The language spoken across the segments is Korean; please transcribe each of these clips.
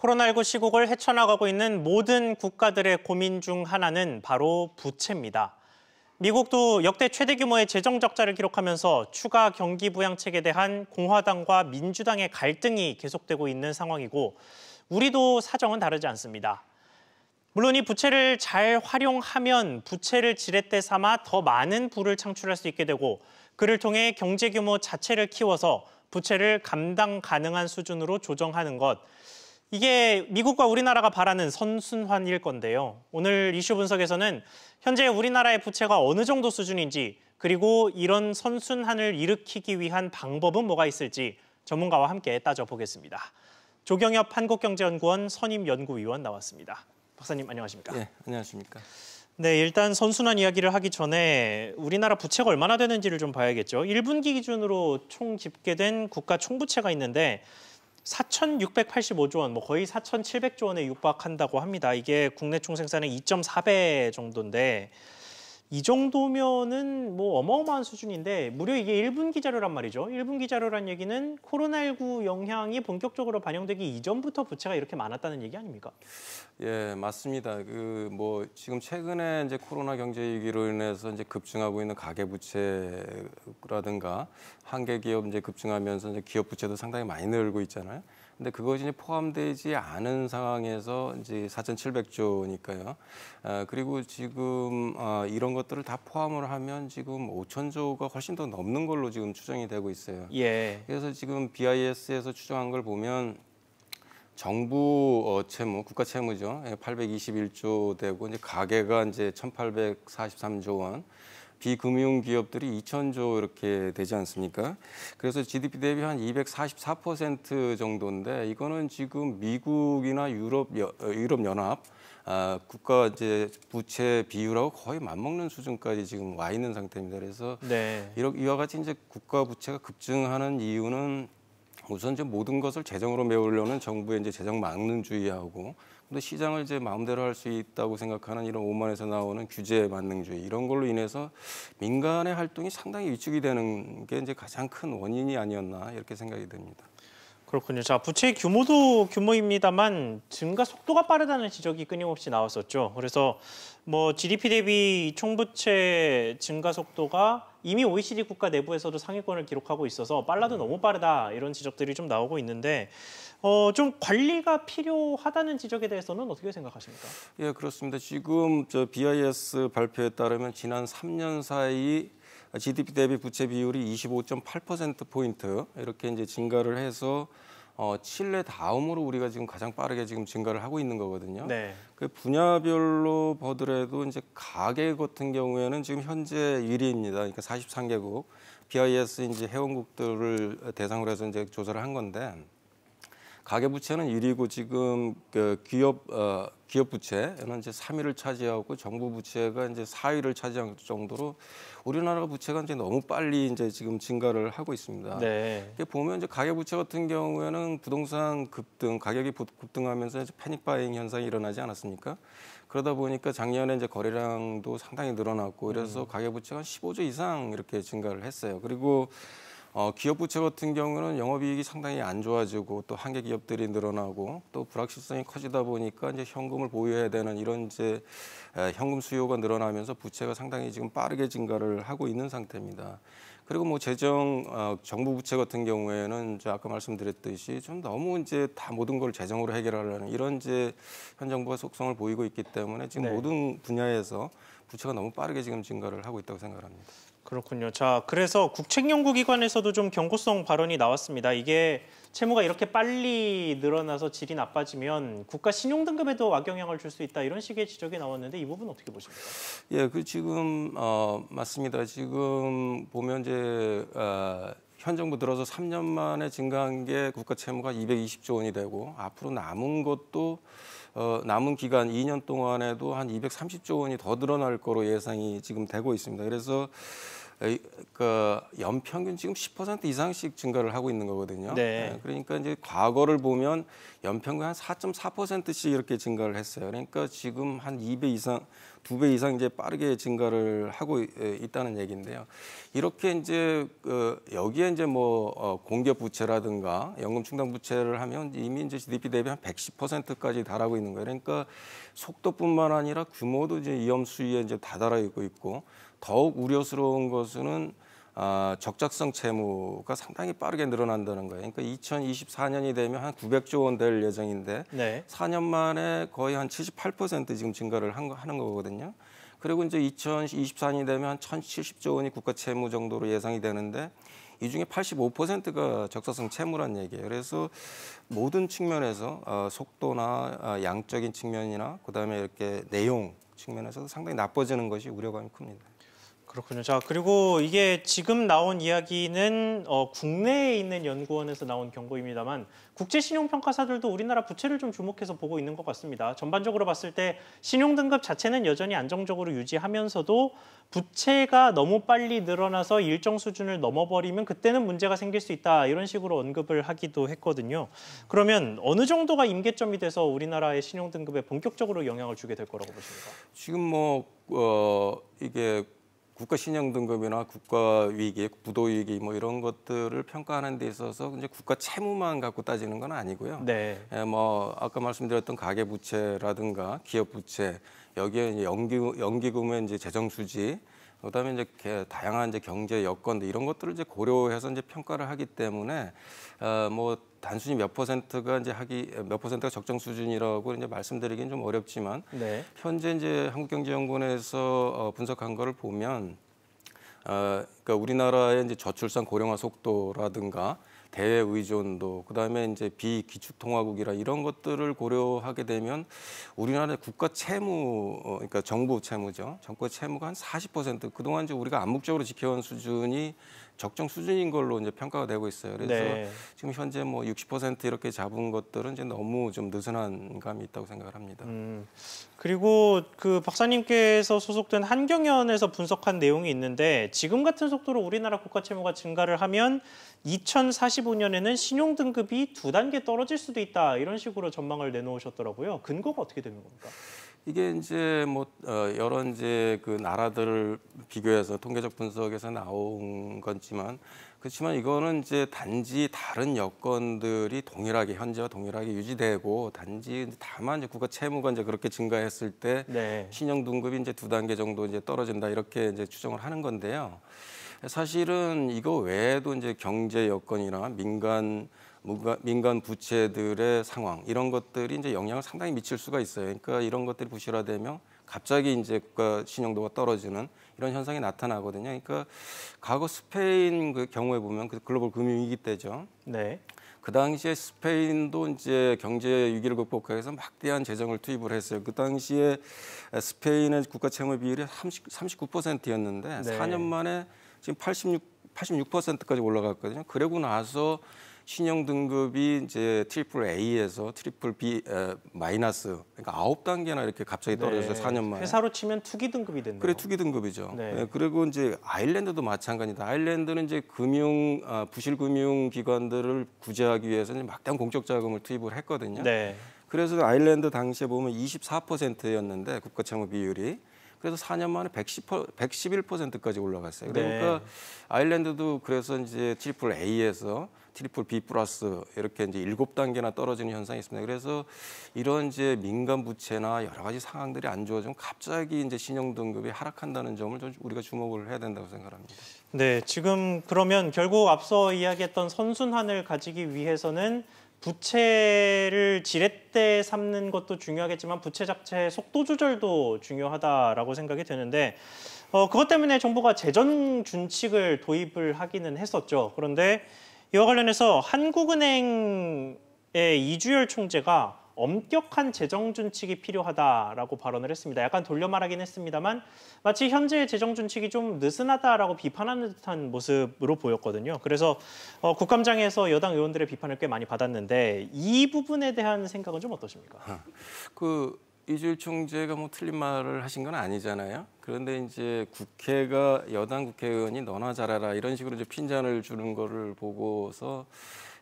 코로나19 시국을 헤쳐나가고 있는 모든 국가들의 고민 중 하나는 바로 부채입니다. 미국도 역대 최대 규모의 재정 적자를 기록하면서 추가 경기 부양책에 대한 공화당과 민주당의 갈등이 계속되고 있는 상황이고 우리도 사정은 다르지 않습니다. 물론 이 부채를 잘 활용하면 부채를 지렛대 삼아 더 많은 부를 창출할 수 있게 되고 그를 통해 경제 규모 자체를 키워서 부채를 감당 가능한 수준으로 조정하는 것 이게 미국과 우리나라가 바라는 선순환일 건데요. 오늘 이슈 분석에서는 현재 우리나라의 부채가 어느 정도 수준인지 그리고 이런 선순환을 일으키기 위한 방법은 뭐가 있을지 전문가와 함께 따져보겠습니다. 조경엽 한국경제연구원 선임연구위원 나왔습니다. 박사님 안녕하십니까? 네, 안녕하십니까? 네, 일단 선순환 이야기를 하기 전에 우리나라 부채가 얼마나 되는지를 좀 봐야겠죠. 1분기 기준으로 총 집계된 국가 총부채가 있는데 4,685조 원, 뭐 거의 4,700조 원에 육박한다고 합니다. 이게 국내 총생산의 2.4배 정도인데 이 정도면은 뭐 어마어마한 수준인데 무려 이게 1분기 자료란 말이죠. 1분기 자료란 얘기는 코로나19 영향이 본격적으로 반영되기 이전부터 부채가 이렇게 많았다는 얘기 아닙니까? 예, 맞습니다. 그 뭐 지금 최근에 이제 코로나 경제 위기로 인해서 이제 급증하고 있는 가계 부채라든가 한계 기업 이제 급증하면서 이제 기업 부채도 상당히 많이 늘고 있잖아요. 근데 그것이 포함되지 않은 상황에서 이제 4,700조니까요. 아, 그리고 지금 아, 이런 것 것들을 다 포함을 하면 지금 5천조가 훨씬 더 넘는 걸로 지금 추정이 되고 있어요. 예. 그래서 지금 BIS에서 추정한 걸 보면 정부 어, 채무, 국가 채무죠. 821조 예, 되고 이제 가계가 이제 1,843조 원. 비금융 기업들이 2천조 이렇게 되지 않습니까? 그래서 GDP 대비 한 244% 정도인데 이거는 지금 미국이나 유럽 유럽 연합 아, 국가 이제 부채 비율하고 거의 맞먹는 수준까지 지금 와 있는 상태입니다. 그래서 네. 이와 같이 이제 국가 부채가 급증하는 이유는 우선 이제 모든 것을 재정으로 메우려는 정부의 이제 재정 막는주의하고 근데 시장을 이제 마음대로 할 수 있다고 생각하는 이런 오만에서 나오는 규제 만능주의 이런 걸로 인해서 민간의 활동이 상당히 위축이 되는 게 이제 가장 큰 원인이 아니었나 이렇게 생각이 듭니다. 그렇군요. 자, 부채 규모도 규모입니다만 증가 속도가 빠르다는 지적이 끊임없이 나왔었죠. 그래서 뭐 GDP 대비 총부채 증가 속도가 이미 OECD 국가 내부에서도 상위권을 기록하고 있어서 빨라도 음. 너무 빠르다 이런 지적들이 좀 나오고 있는데 어, 좀 관리가 필요하다는 지적에 대해서는 어떻게 생각하십니까? 예, 그렇습니다. 지금 저 BIS 발표에 따르면 지난 3년 사이 GDP 대비 부채 비율이 25.8% 포인트 이렇게 이제 증가를 해서 어, 칠레 다음으로 우리가 지금 가장 빠르게 지금 증가를 하고 있는 거거든요. 네. 그 분야별로 보더라도 이제 가계 같은 경우에는 지금 현재 1위입니다. 그러니까 43개국 BIS 이제 회원국들을 대상으로 해서 이제 조사를 한 건데 가계 부채는 1위고 지금 그 기업 어, 기업 부채는 이제 3위를 차지하고 정부 부채가 이제 4위를 차지한 정도로 우리나라 부채가 이제 너무 빨리 이제 지금 증가를 하고 있습니다. 네. 보면 이제 가계 부채 같은 경우에는 부동산 급등, 가격이 급등하면서 이제 패닉 바잉 현상이 일어나지 않았습니까? 그러다 보니까 작년에 이제 거래량도 상당히 늘어났고 그래서 음. 가계 부채가 15조 이상 이렇게 증가를 했어요. 그리고 어, 기업 부채 같은 경우는 영업이익이 상당히 안 좋아지고 또 한계 기업들이 늘어나고 또 불확실성이 커지다 보니까 이제 현금을 보유해야 되는 이런 이제 에, 현금 수요가 늘어나면서 부채가 상당히 지금 빠르게 증가를 하고 있는 상태입니다. 그리고 뭐 재정 어, 정부 부채 같은 경우에는 이제 아까 말씀드렸듯이 좀 너무 이제 다 모든 걸 재정으로 해결하려는 이런 이제 현 정부가 속성을 보이고 있기 때문에 지금 네. 모든 분야에서 부채가 너무 빠르게 지금 증가를 하고 있다고 생각합니다. 그렇군요. 자, 그래서 국책연구기관에서도 좀 경고성 발언이 나왔습니다. 이게 채무가 이렇게 빨리 늘어나서 질이 나빠지면 국가 신용 등급에도 악영향을 줄 수 있다 이런 식의 지적이 나왔는데 이 부분 어떻게 보십니까? 예, 그 지금 어, 맞습니다. 지금 보면 이제 어, 현 정부 들어서 3년 만에 증가한 게 국가 채무가 220조 원이 되고 앞으로 남은 것도 어, 남은 기간 2년 동안에도 한 230조 원이 더 늘어날 거로 예상이 지금 되고 있습니다. 그래서 그 연평균 지금 10% 이상씩 증가를 하고 있는 거거든요. 네. 네. 그러니까 이제 과거를 보면 연평균 한 4.4%씩 이렇게 증가를 했어요. 그러니까 지금 한 2배 이상, 2배 이상 이제 빠르게 증가를 하고 있다는 얘기인데요. 이렇게 이제 그 여기에 이제 뭐 어, 공기업 부채라든가 연금 충당 부채를 하면 이미 이제 GDP 대비 한 110%까지 달하고 있는 거예요. 그러니까 속도뿐만 아니라 규모도 이제 위험 수위에 이제 다 달아 있고 있고 더욱 우려스러운 것은 아, 적작성 채무가 상당히 빠르게 늘어난다는 거예요. 그러니까 2024년이 되면 한 900조 원 될 예정인데 네. 4년 만에 거의 한 78% 지금 증가를 한, 하는 거거든요. 그리고 이제 2024년이 되면 한 1,070조 원이 국가 채무 정도로 예상이 되는데 이 중에 85%가 적사성 채무란 얘기예요. 그래서 모든 측면에서 어, 속도나 어, 양적인 측면이나 그다음에 이렇게 내용 측면에서 상당히 나빠지는 것이 우려감이 큽니다. 그렇군요. 자 그리고 이게 지금 나온 이야기는 어, 국내에 있는 연구원에서 나온 경고입니다만 국제 신용평가사들도 우리나라 부채를 좀 주목해서 보고 있는 것 같습니다. 전반적으로 봤을 때 신용 등급 자체는 여전히 안정적으로 유지하면서도 부채가 너무 빨리 늘어나서 일정 수준을 넘어버리면 그때는 문제가 생길 수 있다 이런 식으로 언급을 하기도 했거든요. 그러면 어느 정도가 임계점이 돼서 우리나라의 신용 등급에 본격적으로 영향을 주게 될 거라고 보십니까? 지금 뭐 어, 이게 국가 신용 등급이나 국가 위기, 부도 위기 뭐 이런 것들을 평가하는 데 있어서 이제 국가 채무만 갖고 따지는 건 아니고요. 네. 예, 뭐 아까 말씀드렸던 가계 부채라든가 기업 부채 여기에 이제 연기 연기금의 이제 재정 수지 그다음에 이제 다양한 이제 경제 여건 이런 것들을 이제 고려해서 이제 평가를 하기 때문에 어, 뭐 단순히 몇 퍼센트가 이제 하기 몇 퍼센트가 적정 수준이라고 이제 말씀드리긴 좀 어렵지만 네. 현재 이제 한국경제연구원에서 어, 분석한 거를 보면 어, 그러니까 우리나라의 이제 저출산 고령화 속도라든가 대외 의존도, 그다음에 이제 비기축 통화국이라 이런 것들을 고려하게 되면 우리나라의 국가 채무 어, 그러니까 정부 채무죠. 정부 채무가 한 40% 그동안 이제 우리가 암묵적으로 지켜온 수준이 적정 수준인 걸로 이제 평가가 되고 있어요. 그래서 네. 지금 현재 뭐 60% 이렇게 잡은 것들은 이제 너무 좀 느슨한 감이 있다고 생각을 합니다. 음, 그리고 그 박사님께서 소속된 한경연에서 분석한 내용이 있는데 지금 같은 속도로 우리나라 국가 채무가 증가를 하면 2040 2015년에는 신용 등급이 두 단계 떨어질 수도 있다 이런 식으로 전망을 내놓으셨더라고요. 근거가 어떻게 되는 겁니까? 이게 이제 뭐 어, 여러 이제 그 나라들을 비교해서 통계적 분석에서 나온 건지만 그렇지만 이거는 이제 단지 다른 여건들이 동일하게 현재와 동일하게 유지되고 단지 다만 이제 국가 채무가 이제 그렇게 증가했을 때 네. 신용 등급이 이제 두 단계 정도 이제 떨어진다 이렇게 이제 추정을 하는 건데요. 사실은 이거 외에도 이제 경제 여건이나 민간 민간 부채들의 상황 이런 것들이 이제 영향을 상당히 미칠 수가 있어요. 그러니까 이런 것들이 부실화되면 갑자기 이제 국가 그 신용도가 떨어지는 이런 현상이 나타나거든요. 그러니까 과거 스페인 그 경우에 보면 그 글로벌 금융위기 때죠. 네. 그 당시에 스페인도 이제 경제 위기를 극복하기 위해서 막대한 재정을 투입을 했어요. 그 당시에 스페인의 국가 채무 비율이 30, 39%였는데 네. 4년 만에 지금 86, 86%까지 올라갔거든요. 그러고 나서 신용 등급이 이제 트리플 A에서 트리플 B 에, 마이너스 그러니까 아홉 단계나 이렇게 갑자기 네. 떨어져서 네. 4년 만에 회사로 치면 투기 등급이 됐네요. 그래 투기 등급이죠. 네. 네. 그리고 이제 아일랜드도 마찬가지다. 아일랜드는 이제 금융 아, 부실 금융 기관들을 구제하기 위해서 는 막대한 공적 자금을 투입을 했거든요. 네. 그래서 아일랜드 당시에 보면 24%였는데 국가 채무 비율이 그래서 4년 만에 110, 111%까지 올라갔어요. 네. 그러니까 네. 아일랜드도 그래서 이제 트리플 A에서 트리플 B 플러스 이렇게 이제 일곱 단계나 떨어지는 현상이 있습니다. 그래서 이런 이제 민간 부채나 여러 가지 상황들이 안 좋아지면 갑자기 이제 신용 등급이 하락한다는 점을 좀 우리가 주목을 해야 된다고 생각합니다. 네, 지금 그러면 결국 앞서 이야기했던 선순환을 가지기 위해서는 부채를 지렛대 삼는 것도 중요하겠지만 부채 자체의 속도 조절도 중요하다라고 생각이 드는데 어, 그것 때문에 정부가 재정 준칙을 도입을 하기는 했었죠. 그런데 이와 관련해서 한국은행의 이주열 총재가 엄격한 재정 준칙이 필요하다라고 발언을 했습니다. 약간 돌려 말하긴 했습니다만 마치 현재의 재정 준칙이 좀 느슨하다라고 비판하는 듯한 모습으로 보였거든요. 그래서 어, 국감장에서 여당 의원들의 비판을 꽤 많이 받았는데 이 부분에 대한 생각은 좀 어떠십니까? 아, 그 이주일 총재가 뭐 틀린 말을 하신 건 아니잖아요. 그런데 이제 국회가 여당 국회의원이 너나 잘하라 이런 식으로 이제 핀잔을 주는 거를 보고서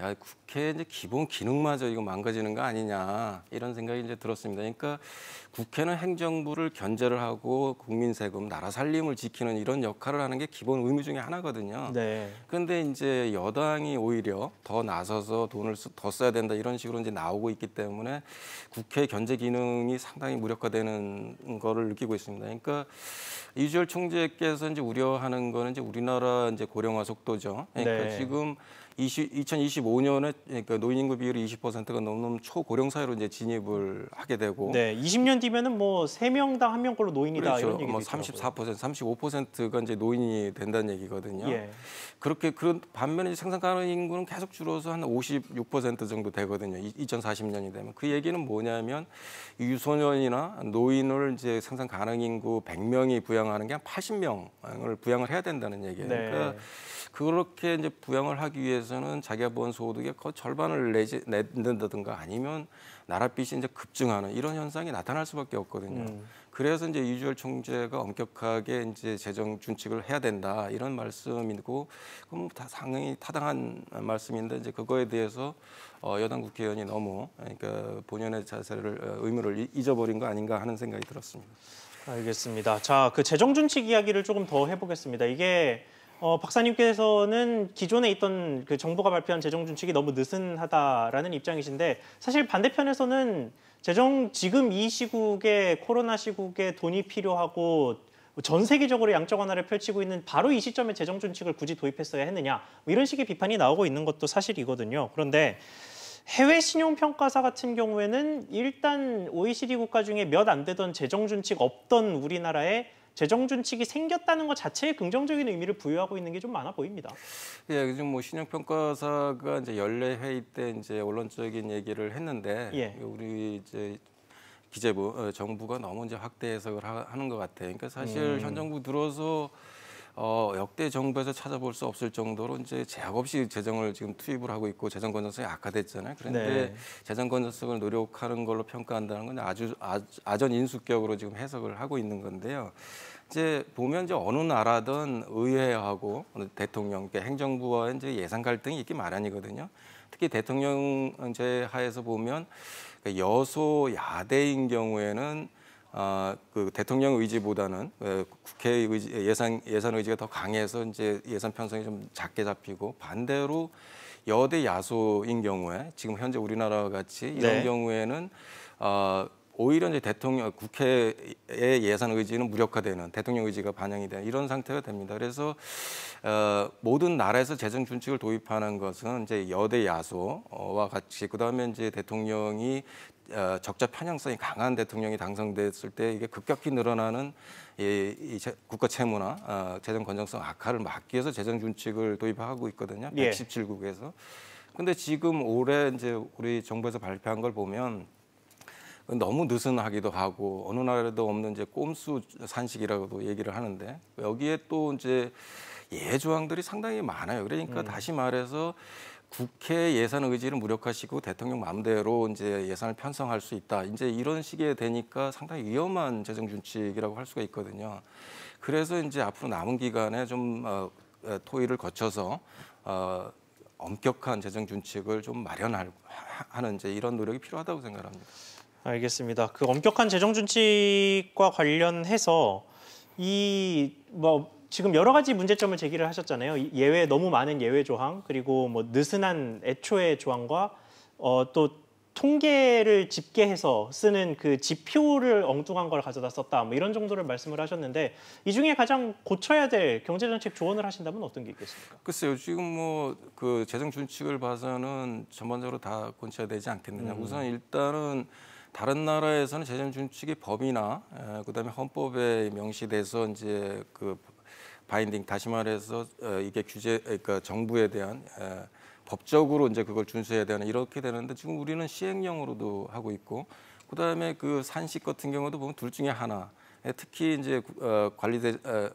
야 국회 이제 기본 기능마저 이거 망가지는 거 아니냐 이런 생각이 이제 들었습니다. 그러니까 국회는 행정부를 견제를 하고 국민 세금, 나라 살림을 지키는 이런 역할을 하는 게 기본 의무 중에 하나거든요. 네. 런데 이제 여당이 오히려 더 나서서 돈을 더 써야 된다 이런 식으로 이제 나오고 있기 때문에 국회 견제 기능이 상당히 무력화되는 거를 느끼고 있습니다. 그러니까 이주열 총재께서 이제 우려하는 거는 이제 우리나라 이제 고령화 속도죠. 그러니까 네. 지금 2025년에 그러니까 노인 인구 비율이 20%가 넘는 초고령 사회로 이제 진입을 하게 되고 네, 20년 뒤면은 뭐 세명당한 명꼴로 노인이다 그렇죠. 이런 얘기도 뭐 34%, 있더라고요. 35%가 이제 노인이 된다는 얘기거든요. 예. 그렇게 그런 반면에 생산 가능 인구는 계속 줄어서 한 56% 정도 되거든요. 2040년이 되면 그 얘기는 뭐냐면 유소년이나 노인을 이제 생산 가능 인구 100명이 부양하는 게 한 80명을 부양을 해야 된다는 얘기예요. 네. 그러니까 그렇게 이제 부양을 하기 위해서는 자기가 번 소득의 거 그 절반을 내지, 낸다든가 아니면 나랏빚이 이제 급증하는 이런 현상이 나타날 수밖에 없거든요. 음. 그래서 이제 유주열 총재가 엄격하게 이제 재정 준칙을 해야 된다 이런 말씀이고 그럼 다 상당히 타당한 말씀인데 이제 그거에 대해서 어, 여당 국회의원이 너무 그러니까 본연의 자세를 어, 의무를 잊어버린 거 아닌가 하는 생각이 들었습니다. 알겠습니다. 자, 그 재정 준칙 이야기를 조금 더 해보겠습니다. 이게 어, 박사님께서는 기존에 있던 그 정부가 발표한 재정 준칙이 너무 느슨하다라는 입장이신데 사실 반대편에서는 재정 지금 이 시국에 코로나 시국에 돈이 필요하고 전 세계적으로 양적 완화를 펼치고 있는 바로 이 시점에 재정 준칙을 굳이 도입했어야 했느냐 뭐 이런 식의 비판이 나오고 있는 것도 사실이거든요. 그런데 해외 신용평가사 같은 경우에는 일단 OECD 국가 중에 몇 안 되던 재정 준칙 없던 우리나라에 재정 준칙이 생겼다는 것 자체에 긍정적인 의미를 부여하고 있는 게 좀 많아 보입니다. 예, 요즘 뭐 신용 평가사가 이제 연례 회의 때 이제 언론적인 얘기를 했는데 예. 우리 이제 기재부 어, 정부가 너무 이제 확대 해석을 하는 것 같아요. 그러니까 사실 음. 현 정부 들어서 어, 역대 정부에서 찾아볼 수 없을 정도로 이제 제약 없이 재정을 지금 투입을 하고 있고 재정 건전성이 악화됐잖아요. 그런데 네. 재정 건전성을 노력하는 걸로 평가한다는 건 아주 아, 아전 인수격으로 지금 해석을 하고 있는 건데요. 이제 보면 이제 어느 나라든 의회하고 대통령, 께 행정부와 이제 예산 갈등이 있기 마련이거든요. 특히 대통령제 하에서 보면 그 여소 야대인 경우에는 아, 그 대통령 의지보다는 예, 국회 의지, 예산 예산 의지가 더 강해서 이제 예산 편성이 좀 작게 잡히고 반대로 여대 야소인 경우에 지금 현재 우리나라 같이 이런 네. 경우에는 아, 오히려 이제 대통령 국회의 예산 의지는 무력화되는 대통령 의지가 반영이 되는 이런 상태가 됩니다. 그래서 어, 모든 나라에서 재정 준칙을 도입하는 것은 이제 여대 야소와 같이 그다음에 이제 대통령이 어, 적자 편향성이 강한 대통령이 당선됐을 때 이게 급격히 늘어나는 이, 이 제, 국가 채무나 어, 재정 건전성 악화를 막기 위해서 재정 준칙을 도입하고 있거든요. 예. 117국에서. 근데 지금 올해 이제 우리 정부에서 발표한 걸 보면 너무 느슨하기도 하고 어느 나라에도 없는 이제 꼼수 산식이라고도 얘기를 하는데 여기에 또 이제 예조항들이 상당히 많아요. 그러니까 음. 다시 말해서 국회 예산 의지를 무력화시키고 대통령 마음대로 이제 예산을 편성할 수 있다. 이제 이런 식에 되니까 상당히 위험한 재정 준칙이라고 할 수가 있거든요. 그래서 이제 앞으로 남은 기간에 좀 어, 토의를 거쳐서 어, 엄격한 재정 준칙을 좀 마련하는 이제 이런 노력이 필요하다고 생각합니다. 알겠습니다. 그 엄격한 재정 준칙과 관련해서 이 뭐 지금 여러 가지 문제점을 제기를 하셨잖아요. 예외 너무 많은 예외 조항 그리고 뭐 느슨한 애초의 조항과 어, 또 통계를 집계해서 쓰는 그 지표를 엉뚱한 걸 가져다 썼다 뭐 이런 정도를 말씀을 하셨는데 이 중에 가장 고쳐야 될 경제정책 조언을 하신다면 어떤 게 있겠습니까? 글쎄요 지금 뭐 그 재정 준칙을 봐서는 전반적으로 다 고쳐야 되지 않겠느냐. 음. 우선 일단은 다른 나라에서는 재정 준칙의범위나 그다음에 헌법에 명시돼서 이제 그 바인딩 다시 말해서 어, 이게 규제 그러니까 정부에 대한 법적으로 이제 그걸 준수해야 되는 이렇게 되는데 지금 우리는 시행령으로도 하고 있고 그다음에 그 산식 같은 경우도 보면 둘 중에 하나 특히 이제 어, 관리대 어,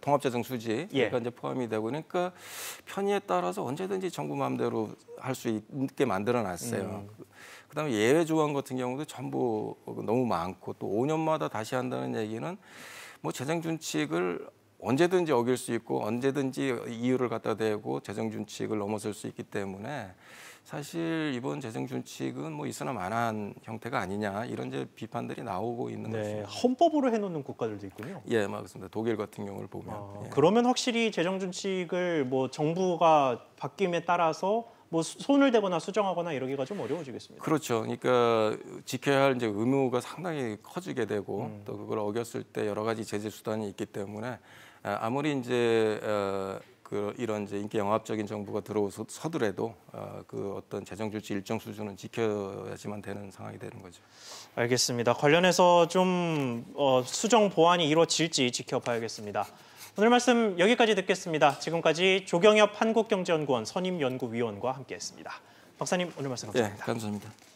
통합재정 수지 예. 그러 그러니까 이제 포함이 되고 그러니까 편의에 따라서 언제든지 정부 마음대로 할 수 있게 만들어놨어요. 음. 그다음에 예외 조항 같은 경우도 전부 너무 많고 또 5년마다 다시 한다는 얘기는 뭐 재정 준칙을 언제든지 어길 수 있고 언제든지 이유를 갖다 대고 재정 준칙을 넘어설 수 있기 때문에 사실 이번 재정 준칙은 뭐 있으나 마나한 형태가 아니냐 이런 이제 비판들이 나오고 있는 네, 것입니다. 헌법으로 해놓는 국가들도 있군요. 예, 맞습니다. 뭐 독일 같은 경우를 보면 아, 예. 그러면 확실히 재정 준칙을 뭐 정부가 바뀜에 따라서 뭐 손을 대거나 수정하거나 이러기가 좀 어려워지겠습니다. 그렇죠. 그러니까 지켜야 할 이제 의무가 상당히 커지게 되고 음. 또 그걸 어겼을 때 여러 가지 제재 수단이 있기 때문에 아, 아무리 이제 어, 그 이런 이제 인기 영합적인 정부가 들어서더라도 어, 그 어떤 재정 줄치 일정 수준은 지켜야지만 되는 상황이 되는 거죠. 알겠습니다. 관련해서 좀 어, 수정 보완이 이루어질지 지켜봐야겠습니다. 오늘 말씀 여기까지 듣겠습니다. 지금까지 조경엽 한국경제연구원 선임연구위원과 함께했습니다. 박사님 오늘 말씀 예, 감사합니다. 네, 감사합니다.